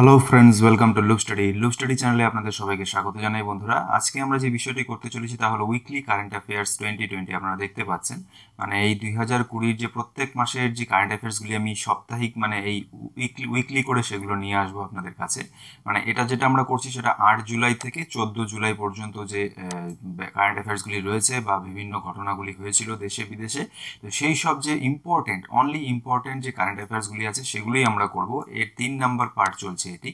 hello friends welcome to loop study loop study চ্যানেলে আপনাদের সবাইকে স্বাগত জানাই বন্ধুরা আজকে আমরা যে বিষয়টি করতে চলেছি তা হলো weekly current affairs twenty twenty আপনারা দেখতে পাচ্ছেন মানে এই দুই হাজার কুড়ির যে প্রত্যেক মাসের যে কারেন্ট অ্যাফেয়ার্সগুলি আমি সাপ্তাহিক মানে এই উইকলি উইকলি করে সেগুলো নিয়ে আসবো আপনাদের কাছে মানে এটা যেটা আমরা করছি সেটা আট জুলাই থেকে চোদ্দ জুলাই পর্যন্ত যে কারেন্ট অ্যাফেয়ার্সগুলি রয়েছে বা বিভিন্ন ঘটনাগুলি হয়েছিল দেশে বিদেশে তো সেই সব যে ইম্পর্টেন্ট অনলি ইম্পর্টেন্ট যে কারেন্ট অ্যাফেয়ার্সগুলি আছে সেগুলোই আমরা করব এর তিন নাম্বার পার্ট চলছে এটি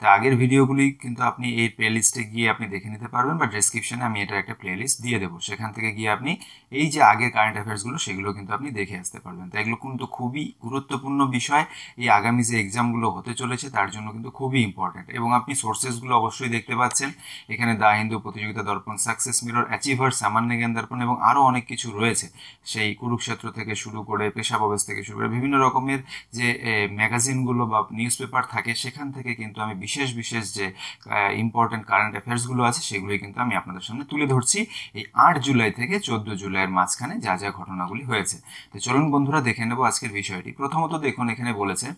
তো আগের ভিডিওগুলি কিন্তু আপনি এই প্লে লিস্টে গিয়ে আপনি দেখে নিতে পারবেন বা ডিসক্রিপশানে আমি এটা একটা প্লে লিস্ট দিয়ে দেবো সেখান থেকে গিয়ে আপনি এই যে আগের কারেন্ট অ্যাফেয়ার্সগুলো সেগুলো কিন্তু আপনি দেখে আসতে পারবেন তো এগুলো কিন্তু খুবই গুরুত্বপূর্ণ বিষয় এই আগামী যে এক্সামগুলো হতে চলেছে তার জন্য কিন্তু খুবই ইম্পর্টেন্ট এবং আপনি সোর্সেসগুলো অবশ্যই দেখতে পাচ্ছেন এখানে দা হিন্দু প্রতিযোগিতা দর্পণ সাকসেস মিরর অ্যাচিভার সামান্য জ্ঞান দর্পণ এবং আরও অনেক কিছু রয়েছে সেই কুরুক্ষেত্র থেকে শুরু করে পেশা প্রবেশ থেকে শুরু করে বিভিন্ন রকমের যে ম্যাগাজিনগুলো বা নিউজ পেপার থাকে সেখান থেকে কিন্তু আমি বিশেষ বিশেষ যে ইম্পর্টেন্ট কারেন্ট অ্যাফেয়ার্সগুলো আছে সেগুলোই কিন্তু আমি আপনাদের সামনে তুলে ধরছি এই আট জুলাই থেকে চোদ্দো জুলাইয়ের মাঝখানে যা যা ঘটনাগুলি হয়েছে তো চলুন বন্ধুরা দেখে নেব আজকের বিষয়টি প্রথমত দেখুন এখানে বলেছে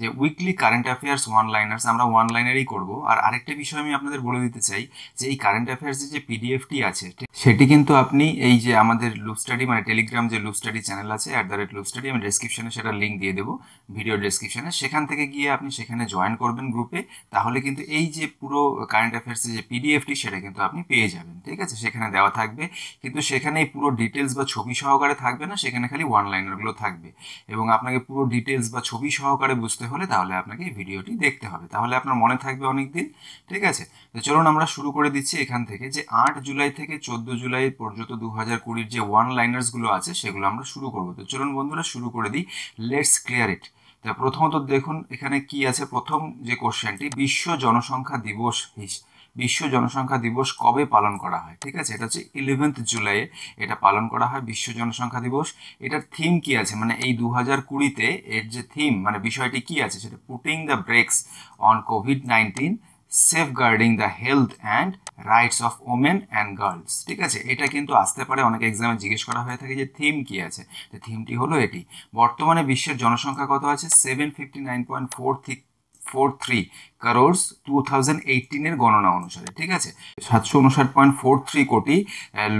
যে weekly current affairs one liners আমরা ওয়ান লাইনারই করব আর আরেকটা বিষয় আমি আপনাদের বলে দিতে চাই যে এই কারেন্ট অ্যাফেয়ার্সের যে পিডিএফটি আছে সেটি কিন্তু আপনি এই যে আমাদের লুপ স্টাডি মানে টেলিগ্রাম যে লুপ স্টাডি চ্যানেল আছে at the rate loop study আমি ডেসক্রিপশনে সেটা লিঙ্ক দিয়ে দেবো ভিডিও ডেসক্রিপশনে সেখান থেকে গিয়ে আপনি সেখানে জয়েন করবেন করবেন গ্রুপে তাহলে কিন্তু এই যে পুরো কারেন্ট অ্যাফেয়ার্সের যে পিডিএফটি সেটা কিন্তু আপনি পেয়ে যাবেন ঠিক আছে সেখানে দেওয়া থাকবে কিন্তু সেখানে পুরো ডিটেলস বা ছবি সহকারে থাকবে না সেখানে খালি ওয়ান লাইনারগুলো থাকবে এবং আপনাকে পুরো ডিটেলস বা ছবি সহকারে বুঝতে হলে তাহলে আপনাকে এই ভিডিওটি দেখতে হবে তাহলে আপনার মনে থাকবে অনেক দিন ঠিক আছে তো চলুন আমরা শুরু করে দিচ্ছি এখান থেকে যে আট জুলাই থেকে চোদ্দো জুলাই পর্যন্ত দু হাজার কুড়ির যে ওয়ান লাইনার্সগুলো আছে সেগুলো আমরা শুরু করবো তো চলুন বন্ধুরা শুরু করে দিই লেটস ক্লিয়ার ইট তা প্রথমত দেখুন এখানে কি আছে প্রথম যে কোশ্চেনটি বিশ্ব জনসংখ্যা দিবস বিশ্ব জনসংখ্যা দিবস কবে পালন করা হয় ঠিক আছে এটা হচ্ছে ইলেভেন্থ জুলাইয়ে এটা পালন করা হয় বিশ্ব জনসংখ্যা দিবস এটার থিম কি আছে মানে এই দু হাজার কুড়িতে এর যে থিম মানে বিষয়টি কি আছে সেটা putting the brakes on COVID nineteen safeguarding the health and rights of women and girls ঠিক আছে এটা কিন্তু আসতে পারে অনেক এক্সামে জিজ্ঞেস করা হয়ে থাকে যে থিম কী আছে তো থিমটি হলো এটি বর্তমানে বিশ্বের জনসংখ্যা কত আছে seven fifty nine point four three four three crores two thousand এইটিনের গণনা অনুসারে ঠিক আছে সাতশো উনষাট পয়েন্ট ফোর থ্রি কোটি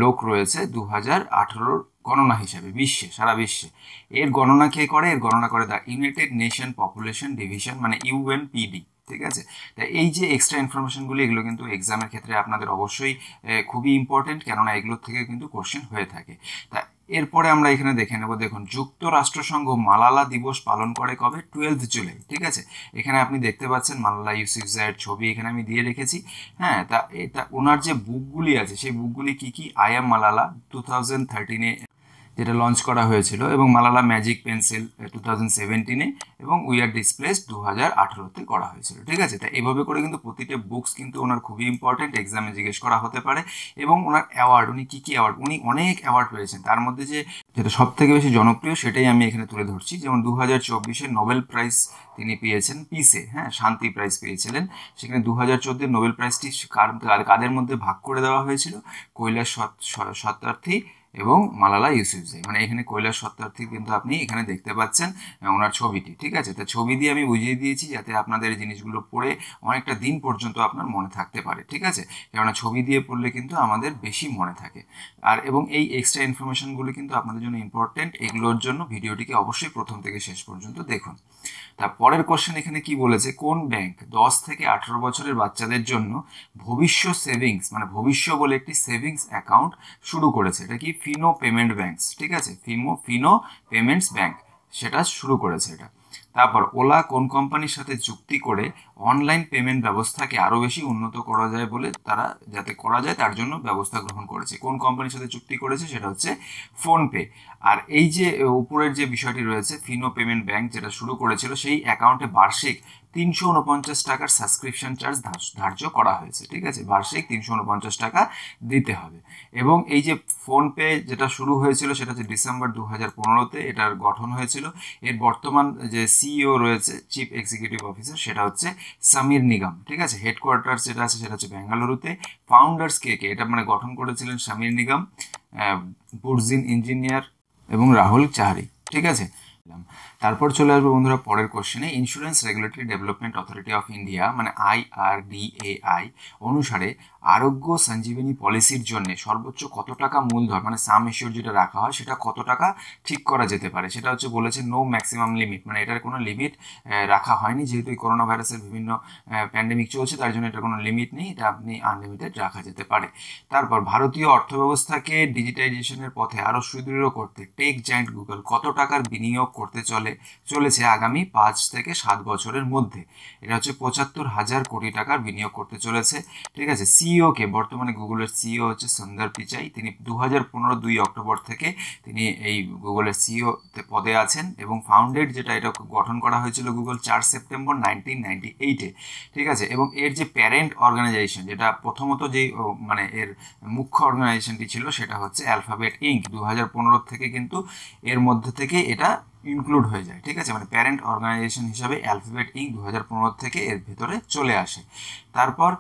লোক রয়েছে দু হাজার আঠেরোর গণনা হিসাবে বিশ্বে সারা বিশ্বে এর গণনা কে করে এর গণনা করে the United Nation Population Division মানে ইউএনপিডি ঠিক আছে তা এই যে এক্সট্রা ইনফরমেশনগুলি এগুলো কিন্তু এক্সামের ক্ষেত্রে আপনাদের অবশ্যই খুবই ইম্পর্টেন্ট কেননা এগুলোর থেকে কিন্তু কোশ্চেন হয়ে থাকে তা এরপরে আমরা এখানে দেখে নেব দেখুন যুক্তরাষ্ট্রসংঘ মালালা দিবস পালন করে কবে টুয়েলভ জুলাই ঠিক আছে এখানে আপনি দেখতে পাচ্ছেন মালালা ইউসুফ জায়ের ছবি এখানে আমি দিয়ে রেখেছি হ্যাঁ তা এটা ওনার যে বুকগুলি আছে সেই বুকগুলি কি কি I am Malala two thousand থার্টিনে যেটা লঞ্চ করা হয়েছিল এবং Malala magic pencil two thousand সেভেন্টিনে এবং উইয়ার ডিসপ্লেস দু হাজার আঠেরোতে করা হয়েছিল ঠিক আছে তা এভাবে করে কিন্তু প্রতিটা বুকস কিন্তু ওনার খুবই ইম্পর্টেন্ট এক্সামে জিজ্ঞেস করা হতে পারে এবং ওনার অ্যাওয়ার্ড উনি কী কী অ্যাওয়ার্ড উনি অনেক অ্যাওয়ার্ড পেয়েছেন তার মধ্যে যে যেটা সব থেকে বেশি জনপ্রিয় সেটাই আমি এখানে তুলে ধরছি যেমন দু হাজার চব্বিশে নোবেল প্রাইজ তিনি পেয়েছেন পিসে হ্যাঁ শান্তি প্রাইজ পেয়েছিলেন সেখানে দু হাজার চোদ্দের নোবেল প্রাইজটি কাদের মধ্যে ভাগ করে দেওয়া হয়েছিল কৈলাস সত্যার্থী এবং মালালা ইউসুফজাই মানে এখানে কৈলাস সত্যার্থী কিন্তু আপনি এখানে দেখতে পাচ্ছেন ওনার ছবিটি ঠিক আছে তা ছবি দিয়ে আমি বুঝিয়ে দিয়েছি যাতে আপনাদের এই জিনিসগুলো পড়ে অনেকটা দিন পর্যন্ত আপনার মনে থাকতে পারে ঠিক আছে কেননা ছবি দিয়ে পড়লে কিন্তু আমাদের বেশি মনে থাকে আর এবং এই এক্সট্রা ইনফরমেশনগুলো কিন্তু আপনাদের জন্য ইম্পর্টেন্ট এগুলোর জন্য ভিডিওটিকে অবশ্যই প্রথম থেকে শেষ পর্যন্ত দেখুন তা পরের কোশ্চেন এখানে কি বলেছে কোন ব্যাংক দশ থেকে আঠারো বছরের বাচ্চাদের জন্য ভবিষ্য সেভিংস মানে ভবিষ্য বলে একটি সেভিংস অ্যাকাউন্ট শুরু করেছে এটা কি ফিনো পেমেন্ট ব্যাঙ্কস ঠিক আছে ফিমো ফিনো পেমেন্টস ব্যাঙ্ক সেটা শুরু করেছে এটা তারপর ওলা কোন কোম্পানির সাথে চুক্তি করে অনলাইন পেমেন্ট ব্যবস্থাকে আরও বেশি উন্নত করা যায় বলে তারা যাতে করা যায় তার জন্য ব্যবস্থা গ্রহণ করেছে কোন কোম্পানির সাথে চুক্তি করেছে সেটা হচ্ছে ফোনপে আর এই যে উপরের যে বিষয়টি রয়েছে ফিনো পেমেন্ট ব্যাঙ্ক যেটা শুরু করেছিল সেই অ্যাকাউন্টে বার্ষিক তিনশো উনপঞ্চাশ টাকার সাবস্ক্রিপশন চার্জ ধার্য করা হয়েছে ঠিক আছে বার্ষিক তিনশো উনপঞ্চাশ টাকা দিতে হবে এবং এই যে ফোনপে যেটা শুরু হয়েছিল সেটা হচ্ছে ডিসেম্বর দু হাজার পনেরোতে এটার গঠন হয়েছিল এর বর্তমান যে সিইও e রয়েছে চিফ এক্সিকিউটিভ অফিসার সেটা হচ্ছে সামির নিগম ঠিক আছে হেডকোয়ার্টার যেটা আছে সেটা হচ্ছে বেঙ্গালুরুতে ফাউন্ডার্স কে কে এটা মানে গঠন করেছিলেন সামির নিগম বুরজিন ইঞ্জিনিয়ার এবং রাহুল চাহারি ঠিক আছে দিলাম তারপর চলে আসবো বন্ধুরা পরের কোশ্চেনে insurance regulatory development authority of India মানে আইআরডিএআই অনুসারে আরোগ্য সঞ্জীবনী পলিসির জন্য সর্বোচ্চ কত টাকা মূলধন মানে সাম এশিওর যেটা রাখা হয় সেটা কত টাকা ঠিক করা যেতে পারে সেটা হচ্ছে বলেছে নো ম্যাক্সিমাম লিমিট মানে এটার কোনো লিমিট রাখা হয়নি যেহেতু এই করোনা ভাইরাসের বিভিন্ন প্যান্ডেমিক চলছে তার জন্য এটার কোনো লিমিট নেই এটা আপনি আনলিমিটেড রাখা যেতে পারে তারপর ভারতীয় অর্থব্যবস্থাকে ডিজিটাইজেশনের পথে আরও সুদৃঢ় করতে টেক জায়েন্ট গুগল কত টাকার বিনিয়োগ করতে চলে চলেছে আগামী পাঁচ থেকে সাত বছরের মধ্যে এটা হচ্ছে পঁচাত্তর হাজার কোটি টাকার বিনিয়োগ করতে চলেছে ঠিক আছে সি সিইওকে e বর্তমানে গুগলের সিইও e হচ্ছে সুন্দর পিচাই তিনি দু হাজার পনেরো দুই অক্টোবর থেকে তিনি এই গুগলের সিইওতে e পদে আছেন এবং ফাউন্ডেড যেটা এটা গঠন করা হয়েছিল গুগল চার সেপ্টেম্বর নাইনটিন নাইনটি এইটে ঠিক আছে এবং এর যে প্যারেন্ট অর্গানাইজেশন যেটা প্রথমত যে মানে এর মুখ্য অর্গানাইজেশনটি ছিল সেটা হচ্ছে অ্যালফাবেট ইঙ্ক দু হাজার পনেরো থেকে কিন্তু এর মধ্যে থেকে এটা ইনক্লুড হয়ে যায় ঠিক আছে মানে প্যারেন্ট অর্গানাইজেশন হিসাবে অ্যালফাবেট ইঙ্ক দু হাজার পনেরো থেকে এর ভেতরে চলে আসে তারপর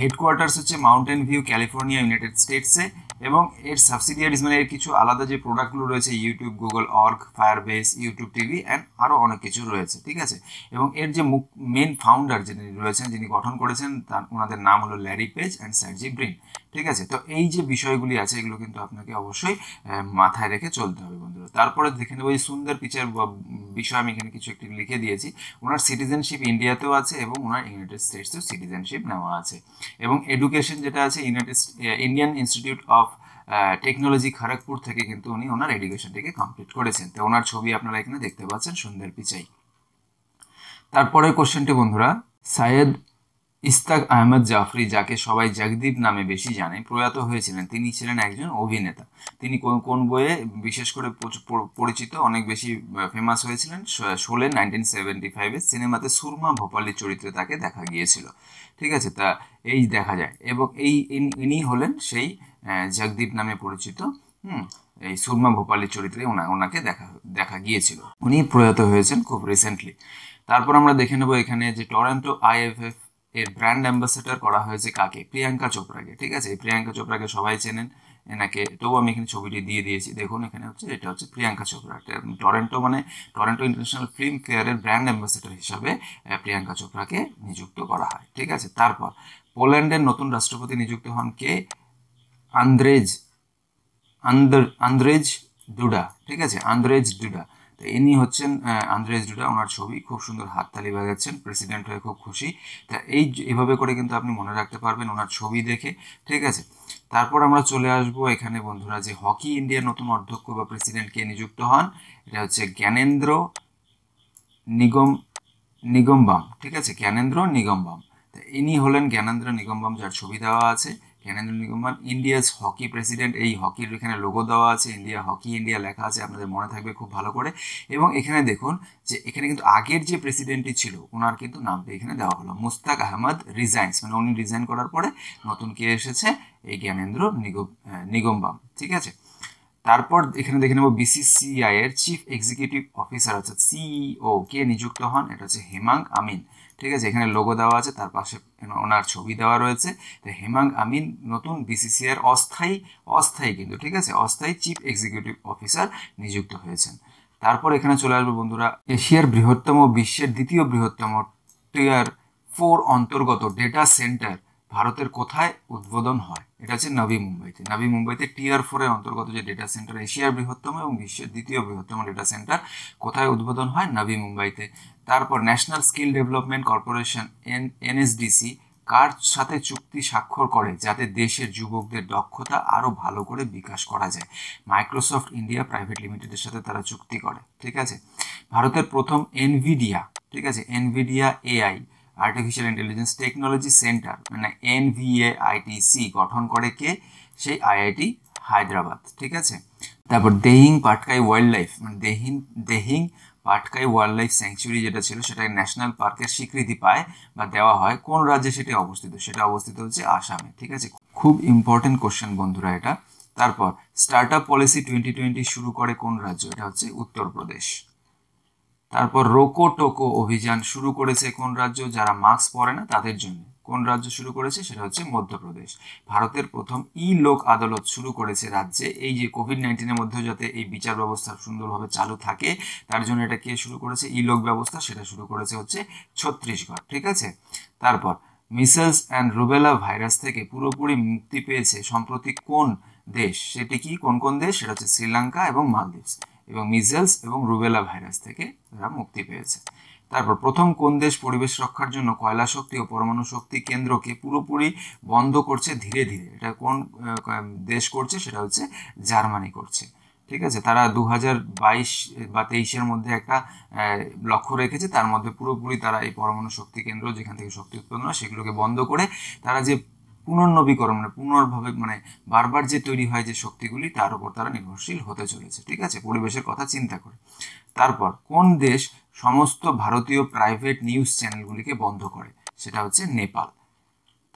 হেডকোয়ার্টার্স হচ্ছে মাউন্টেন ভিউ ক্যালিফোর্নিয়া ইউনাইটেড স্টেটসে এবং এর সাবসিডিয়ারিজ মানে এর কিছু আলাদা যে প্রোডাক্টগুলো রয়েছে YouTube Google org Firebase YouTube TV and আরও অনেক কিছু রয়েছে ঠিক আছে এবং এর যে মুখ মেন ফাউন্ডার যিনি রয়েছেন যিনি গঠন করেছেন তার ওনাদের নাম হলো Larry Page and Sergey Brin ঠিক আছে তো এই যে বিষয়গুলি আছে এগুলো কিন্তু আপনাকে অবশ্যই মাথায় রেখে চলতে হবে বন্ধুরা তারপরে দেখে নেব ওই সুন্দর পিচার বিষয় আমি এখানে কিছু একটি লিখে দিয়েছি ওনার সিটিজেনশিপ ইন্ডিয়াতেও আছে এবং ওনার ইউনাইটেড স্টেটসেও সিটিজেনশিপ নেওয়া আছে এবং এডুকেশন যেটা আছে United Indian Institute of Technology Kharagpur থেকে কিন্তু উনি ওনার এডুকেশনটিকে কমপ্লিট করেছেন তো ওনার ছবি আপনারা এখানে দেখতে পাচ্ছেন সুন্দর পিচাই তারপরে কোশ্চেনটি বন্ধুরা সায়েদ ইস্তাক আহমদ জাফরি যাকে সবাই জগদীপ নামে বেশি জানে প্রয়াত হয়েছিলেন তিনি ছিলেন একজন অভিনেতা তিনি কোন কোন বইয়ে বিশেষ করে পরিচিত অনেক বেশি ফেমাস হয়েছিলেন ষোলে নাইনটিন সেভেন্টি ফাইভে সিনেমাতে সুরমা ভোপালি চরিত্রে তাকে দেখা গিয়েছিল ঠিক আছে তা এই দেখা যায় এবং এই ইনি হলেন সেই জগদীপ নামে পরিচিত হুম এই সুরমা ভোপালি চরিত্রে ওনা ওনাকে দেখা দেখা গিয়েছিল উনি প্রয়াত হয়েছেন খুব রিসেন্টলি তারপর আমরা দেখে নেব এখানে যে টরেন্টো আইএফএফ এর ব্র্যান্ড অ্যাম্বাসেডার করা হয়েছে কাকে প্রিয়াঙ্কা চোপড়াকে ঠিক আছে প্রিয়াঙ্কা চোপড়াকে সবাই চেনেন এনাকে তবু আমি এখানে ছবিটি দিয়ে দিয়েছি দেখুন এখানে হচ্ছে এটা হচ্ছে প্রিয়াঙ্কা চোপড়া টরেন্টো মানে টরেন্টো ইন্টারন্যাশনাল ফিল্ম ফেয়ারের ব্র্যান্ড অ্যাম্বাসেডার হিসাবে প্রিয়াঙ্কা চোপড়াকে নিযুক্ত করা হয় ঠিক আছে তারপর পোল্যান্ডের নতুন রাষ্ট্রপতি নিযুক্ত হন কে আন্দ্রেজ আন্দ্রেজ ডুডা ঠিক আছে আন্দ্রেজ ডুডা তো ইনি হচ্ছেন আন্দ্রেস ডুডা ওনার ছবি খুব সুন্দর হাততালি বাজাচ্ছেন প্রেসিডেন্ট হয়ে খুব খুশি তা এই এভাবে করে কিন্তু আপনি মনে রাখতে পারবেন ওনার ছবি দেখে ঠিক আছে তারপর আমরা চলে আসব এখানে বন্ধুরা যে হকি ইন্ডিয়ার নতুন অধ্যক্ষ বা প্রেসিডেন্ট কে নিযুক্ত হন এটা হচ্ছে জ্ঞানেন্দ্র নিগম নিগমবাম ঠিক আছে জ্ঞানেন্দ্র নিগমবাম তা ইনি হলেন জ্ঞানেন্দ্র নিগমবাম যার ছবি দেওয়া আছে Gyanendro Ningombam India's hockey president এই হকির এখানে লোগো দেওয়া আছে ইন্ডিয়া হকি ইন্ডিয়া লেখা আছে আপনাদের মনে থাকবে খুব ভালো করে এবং এখানে দেখুন যে এখানে কিন্তু আগের যে প্রেসিডেন্টটি ছিল ওনার কিন্তু নামটা এখানে দেওয়া হলো মুস্তাক আহমদ রিজাইন্স মানে উনি রিজাইন করার পরে নতুন কে এসেছে এই জ্ঞানেন্দ্র নিগম নিগমবাম ঠিক আছে তারপর এখানে দেখে নেব বিসিসিআই এর চিফ এক্সিকিউটিভ অফিসার অর্থাৎ সিইও e কে নিযুক্ত হন এটা হচ্ছে হেমাঙ্ক আমিন ঠিক আছে এখানে লোগো দেওয়া আছে তার পাশে ওনার ছবি দেওয়া রয়েছে তো হেমাং আমিন নতুন বিসিসিআইয়ের অস্থায়ী অস্থায়ী কিন্তু ঠিক আছে অস্থায়ী চিফ এক্সিকিউটিভ অফিসার নিযুক্ত হয়েছেন তারপর এখানে চলে আসবে বন্ধুরা এশিয়ার বৃহত্তম বিশ্বের দ্বিতীয় বৃহত্তম টিয়ার ফোর অন্তর্গত ডেটা সেন্টার ভারতের কোথায় উদ্বোধন হয় এটা হচ্ছে নবী মুম্বাইতে নবী মুম্বাইতে টিয়ার ফোরের অন্তর্গত যে ডেটা সেন্টার এশিয়ার বৃহত্তম এবং বিশ্বের দ্বিতীয় বৃহত্তম ডেটা সেন্টার কোথায় উদ্বোধন হয় নবী মুম্বাইতে তারপর National Skill Development Corporation N NSDC কার সাথে চুক্তি স্বাক্ষর করে যাতে দেশের যুবকদের দক্ষতা আরও ভালো করে বিকাশ করা যায় মাইক্রোসফট ইন্ডিয়া প্রাইভেট লিমিটেডের সাথে তারা চুক্তি করে ঠিক আছে ভারতের প্রথম এনভিডিয়া ঠিক আছে Nvidia AI artificial intelligence technology centre মানে এনভিএআইটিসি গঠন করে কে সেই আইআইটি হায়দ্রাবাদ ঠিক আছে তারপর দেহিং পাটকাই ওয়াইল্ড লাইফ মানে Dehing Dehing Patkai wild life sanctuary যেটা ছিল সেটা ন্যাশনাল পার্কের স্বীকৃতি পায় বা দেওয়া হয় কোন রাজ্যে সেটি অবস্থিত সেটা অবস্থিত হচ্ছে আসামে ঠিক আছে খুব ইম্পর্টেন্ট কোশ্চেন বন্ধুরা এটা তারপর start up policy twenty twenty শুরু করে কোন রাজ্য এটা হচ্ছে উত্তরপ্রদেশ তারপর রোকো টোকো অভিযান শুরু করেছে কোন রাজ্য যারা মাস্ক পরে না তাদের জন্য কোন রাজ্য শুরু করেছে সেটা হচ্ছে মধ্যপ্রদেশ ভারতের প্রথম ই লোক আদালত শুরু করেছে রাজ্যে এই যে কোভিড নাইন্টিনের মধ্যে যাতে এই বিচার ব্যবস্থা সুন্দরভাবে চালু থাকে তার জন্য এটা কে শুরু করেছে ই লোক ব্যবস্থা সেটা শুরু করেছে হচ্ছে ছত্রিশগড় ঠিক আছে তারপর মিসেলস অ্যান্ড রুবেলা ভাইরাস থেকে পুরোপুরি মুক্তি পেয়েছে সম্প্রতি কোন দেশ সেটি কি কোন কোন দেশ সেটা হচ্ছে শ্রীলঙ্কা এবং মালদ্বীপ এবং মিজেলস এবং রুবেলা ভাইরাস থেকে এরা মুক্তি পেয়েছে তারপর প্রথম কোন দেশ পরিবেশ রক্ষার জন্য কয়লা শক্তি ও পরমাণু শক্তি কেন্দ্রকে পুরোপুরি বন্ধ করছে ধীরে ধীরে এটা কোন দেশ করছে সেটা হচ্ছে জার্মানি করছে ঠিক আছে তারা দু বাইশ বা তেইশের মধ্যে একটা লক্ষ্য রেখেছে তার মধ্যে পুরোপুরি তারা এই পরমাণু শক্তি কেন্দ্র যেখান থেকে শক্তি উৎপন্ন হয় সেগুলোকে বন্ধ করে তারা যে পুনর্নবীকরণ মানে পুনর্ভাবে মানে বারবার যে তৈরি হয় যে শক্তিগুলি তার উপর তারা নির্ভরশীল হতে চলেছে ঠিক আছে পরিবেশের কথা চিন্তা করে তারপর কোন দেশ সমস্ত ভারতীয় প্রাইভেট নিউজ চ্যানেলগুলিকে বন্ধ করে সেটা হচ্ছে নেপাল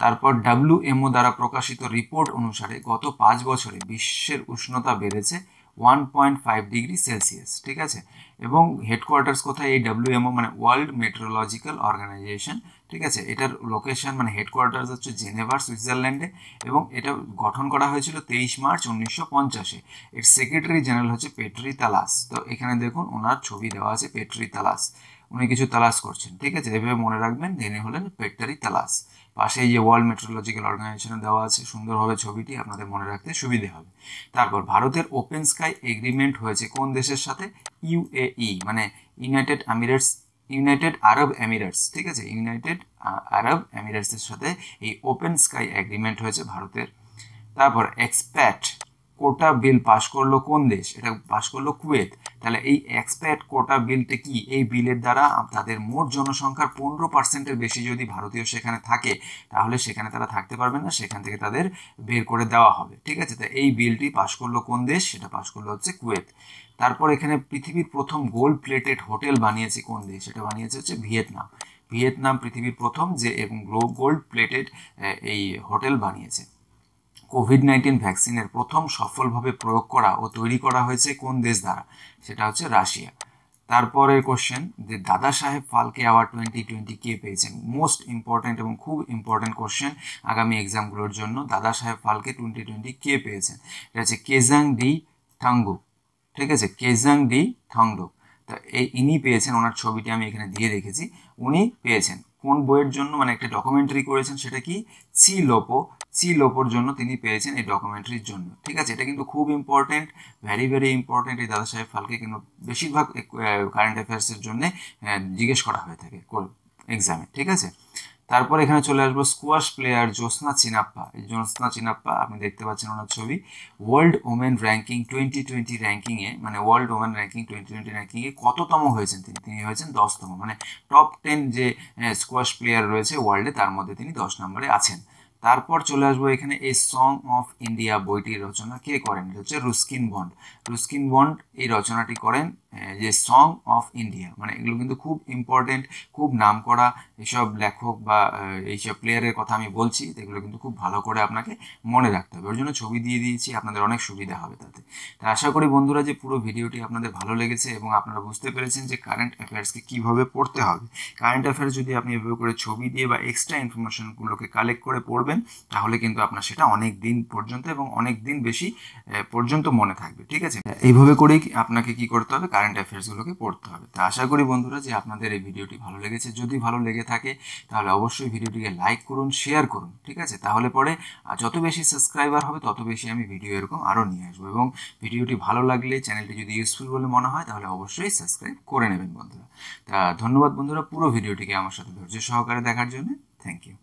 তারপর ডাব্লিউএমও দ্বারা প্রকাশিত রিপোর্ট অনুসারে গত পাঁচ বছরে বিশ্বের উষ্ণতা বেড়েছে one point five degree Celsius ঠিক আছে এবং হেডকোয়ার্টার্স কোথায় এই ডাব্লিউএমও মানে ওয়ার্ল্ড মেট্রোলজিক্যাল অর্গানাইজেশন ঠিক আছে এটার লোকেশন মানে হেডকোয়ার্টার্স হচ্ছে জেনেভার সুইজারল্যান্ডে এবং এটা গঠন করা হয়েছিল তেইশ মার্চ উনিশশো পঞ্চাশে এর সেক্রেটারি জেনারেল হচ্ছে পেট্রি তালাস তো এখানে দেখুন ওনার ছবি দেওয়া আছে পেট্রি তালাস উনি কিছু তালাস করছেন ঠিক আছে এভাবে মনে রাখবেন তিনি হলেন পেট্টারি তালাস পাশে যে ওয়ার্ল্ড মেট্রোলজিক্যাল অর্গানাইজেশনে দেওয়া আছে সুন্দরভাবে ছবিটি আপনাদের মনে রাখতে সুবিধে হবে তারপর ভারতের ওপেন স্কাই এগ্রিমেন্ট হয়েছে কোন দেশের সাথে ইউএই e, মানে United Emirates United Arab Emirates ঠিক আছে ইউনাইটেড আরব এমিরেটসের সাথে এই ওপেন স্কাই এগ্রিমেন্ট হয়েছে ভারতের তারপর এক্সপ্যাট কোটা বিল পাশ করলো কোন দেশ এটা পাশ করলো কুয়েত তাহলে এই এক্সপ্যাট কোটা বিলটি কি এই বিলের দ্বারা তাদের মোট জনসংখ্যার পনেরো পার্সেন্টের বেশি যদি ভারতীয় সেখানে থাকে তাহলে সেখানে তারা থাকতে পারবে না সেখান থেকে তাদের বের করে দেওয়া হবে ঠিক আছে তা এই বিলটি পাশ করলো কোন দেশ সেটা পাশ করলো হচ্ছে কুয়েত তারপর এখানে পৃথিবীর প্রথম গোল্ড প্লেটেড হোটেল বানিয়েছে কোন দেশ সেটা বানিয়েছে হচ্ছে ভিয়েতনাম ভিয়েতনাম পৃথিবীর প্রথম যে এবং গোল্ড প্লেটেড এই হোটেল বানিয়েছে কোভিড নাইন্টিন ভ্যাকসিনের প্রথম সফলভাবে প্রয়োগ করা ও তৈরি করা হয়েছে কোন দেশ দ্বারা সেটা হচ্ছে রাশিয়া তারপরের কোশ্চেন যে Dada Saheb Phalke award twenty twenty কে পেয়েছেন মোস্ট ইম্পর্ট্যান্ট এবং খুব ইম্পর্ট্যান্ট কোশ্চেন আগামী এক্সামগুলোর জন্য দাদা সাহেব ফালকে টোয়েন্টি টোয়েন্টি কে পেয়েছেন এটা হচ্ছে কেজাং ডি ঠাঙ্গু ঠিক আছে কেজাং ডি ঠাংডুক তা এই ইনি পেয়েছেন ওনার ছবিটি আমি এখানে দিয়ে রেখেছি উনি পেয়েছেন কোন বইয়ের জন্য মানে একটা ডকুমেন্টারি করেছেন সেটা কি সি লোপো সি লোপোর জন্য তিনি পেয়েছেন এই ডকুমেন্টারির জন্য ঠিক আছে এটা কিন্তু খুব ইম্পর্টেন্ট ভ্যারি ভেরি ইম্পর্টেন্ট এই দাদা সাহেব ফালকে কিন্তু বেশিরভাগ কারেন্ট অ্যাফেয়ার্সের জন্য জিজ্ঞেস করা হয়ে থাকে এক্সামে ঠিক আছে তারপর এখানে চলে আসবো স্কোয়াশ প্লেয়ার জ্যোৎস্না চিনাপ্পা এই জ্যোৎস্না চিনাপ্পা আপনি দেখতে পাচ্ছেন ওনার ছবি world women ranking twenty twenty র্যাঙ্কিংয়ে মানে world women ranking twenty twenty র্যাঙ্কিংয়ে কততম হয়েছেন তিনি তিনি হয়েছেন দশতম মানে টপ টেন যে স্কোয়াশ প্লেয়ার রয়েছে ওয়ার্ল্ডে তার মধ্যে তিনি দশ নম্বরে আছেন তারপর চলে আসবো এখানে এ সং অফ ইন্ডিয়া বইটির রচনা কে করেন এটা হচ্ছে রুস্কিন বন্ড রুস্কিন বন্ড এই রচনাটি করেন যে সং অফ ইন্ডিয়া মানে এগুলো কিন্তু খুব ইম্পর্টেন্ট খুব নাম করা এইসব লেখক বা এইসব প্লেয়ারের কথা আমি বলছি এগুলো কিন্তু খুব ভালো করে আপনাকে মনে রাখতে হবে ওর জন্য ছবি দিয়ে দিয়েছি আপনাদের অনেক সুবিধা হবে তাতে তা আশা করি বন্ধুরা যে পুরো ভিডিওটি আপনাদের ভালো লেগেছে এবং আপনারা বুঝতে পেরেছেন যে কারেন্ট অ্যাফেয়ার্সকে কীভাবে পড়তে হবে কারেন্ট অ্যাফেয়ার্স যদি আপনি এভাবে করে ছবি দিয়ে বা এক্সট্রা ইনফরমেশনগুলোকে কালেক্ট করে পড়বেন করবেন তাহলে কিন্তু আপনার সেটা অনেক দিন পর্যন্ত এবং অনেক দিন বেশি পর্যন্ত মনে থাকবে ঠিক আছে এইভাবে করেই আপনাকে কি করতে হবে কারেন্ট অ্যাফেয়ার্সগুলোকে পড়তে হবে তা আশা করি বন্ধুরা যে আপনাদের এই ভিডিওটি ভালো লেগেছে যদি ভালো লেগে থাকে তাহলে অবশ্যই ভিডিওটিকে লাইক করুন শেয়ার করুন ঠিক আছে তাহলে পরে যত বেশি সাবস্ক্রাইবার হবে তত বেশি আমি ভিডিও এরকম আরও নিয়ে আসবো এবং ভিডিওটি ভালো লাগলে চ্যানেলটি যদি ইউজফুল বলে মনে হয় তাহলে অবশ্যই সাবস্ক্রাইব করে নেবেন বন্ধুরা তা ধন্যবাদ বন্ধুরা পুরো ভিডিওটিকে আমার সাথে ধৈর্য সহকারে দেখার জন্য থ্যাংক ইউ